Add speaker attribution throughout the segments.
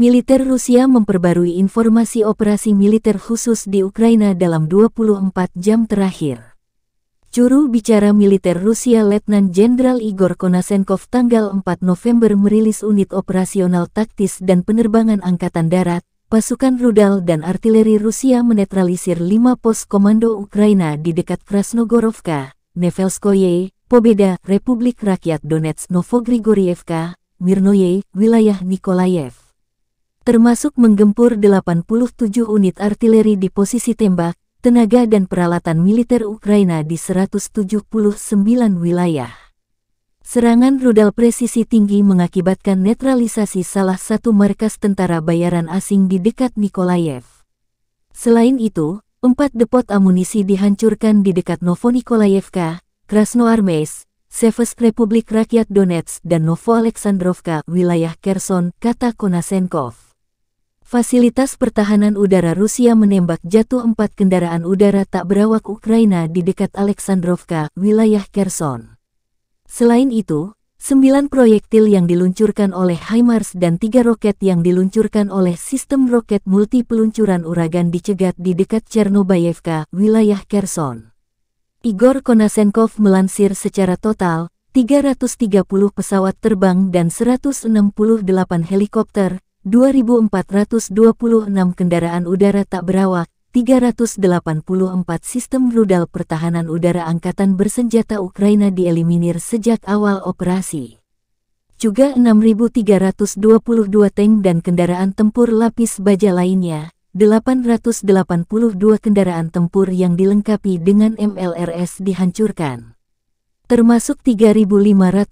Speaker 1: militer Rusia memperbarui informasi operasi militer khusus di Ukraina dalam 24 jam terakhir. Curu bicara militer Rusia Letnan Jenderal Igor Konasenkov tanggal 4 November merilis unit operasional taktis dan penerbangan Angkatan Darat, pasukan rudal dan artileri Rusia menetralisir 5 pos komando Ukraina di dekat Krasnogorovka, Nevelskoye, Pobeda, Republik Rakyat Donetsk Novogrigorievka, Mirnoye, wilayah Nikolaev termasuk menggempur 87 unit artileri di posisi tembak, tenaga dan peralatan militer Ukraina di 179 wilayah. Serangan rudal presisi tinggi mengakibatkan netralisasi salah satu markas tentara bayaran asing di dekat Nikolaev. Selain itu, empat depot amunisi dihancurkan di dekat Novo Novonikolayevka, Krasnoarmeysk, Seves Republik Rakyat Donetsk dan Novo Aleksandrovka, wilayah Kherson, kata Konasenkov. Fasilitas pertahanan udara Rusia menembak jatuh empat kendaraan udara tak berawak Ukraina di dekat Aleksandrovka, wilayah Kherson. Selain itu, sembilan proyektil yang diluncurkan oleh HIMARS dan tiga roket yang diluncurkan oleh sistem roket multi peluncuran uragan dicegat di dekat Chernobayevka, wilayah Kherson. Igor Konasenkov melansir secara total 330 pesawat terbang dan 168 helikopter 2.426 kendaraan udara tak berawak, 384 sistem rudal pertahanan udara Angkatan Bersenjata Ukraina dieliminir sejak awal operasi. Juga 6.322 tank dan kendaraan tempur lapis baja lainnya, 882 kendaraan tempur yang dilengkapi dengan MLRS dihancurkan termasuk 3.551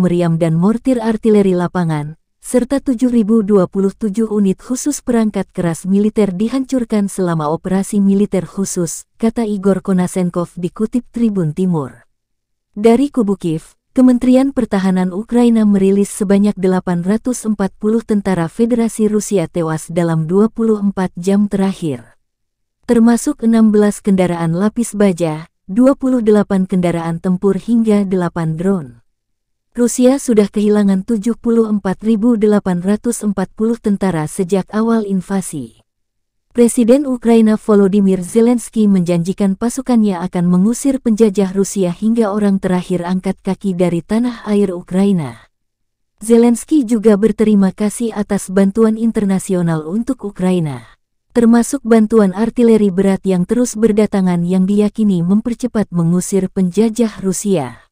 Speaker 1: meriam dan mortir artileri lapangan, serta 7.027 unit khusus perangkat keras militer dihancurkan selama operasi militer khusus, kata Igor Konasenkov dikutip Tribun Timur. Dari kubu Kiev, Kementerian Pertahanan Ukraina merilis sebanyak 840 tentara Federasi Rusia tewas dalam 24 jam terakhir. Termasuk 16 kendaraan lapis baja, 28 kendaraan tempur hingga 8 drone. Rusia sudah kehilangan 74.840 tentara sejak awal invasi. Presiden Ukraina Volodymyr Zelensky menjanjikan pasukannya akan mengusir penjajah Rusia hingga orang terakhir angkat kaki dari tanah air Ukraina. Zelensky juga berterima kasih atas bantuan internasional untuk Ukraina, termasuk bantuan artileri berat yang terus berdatangan yang diyakini mempercepat mengusir penjajah Rusia.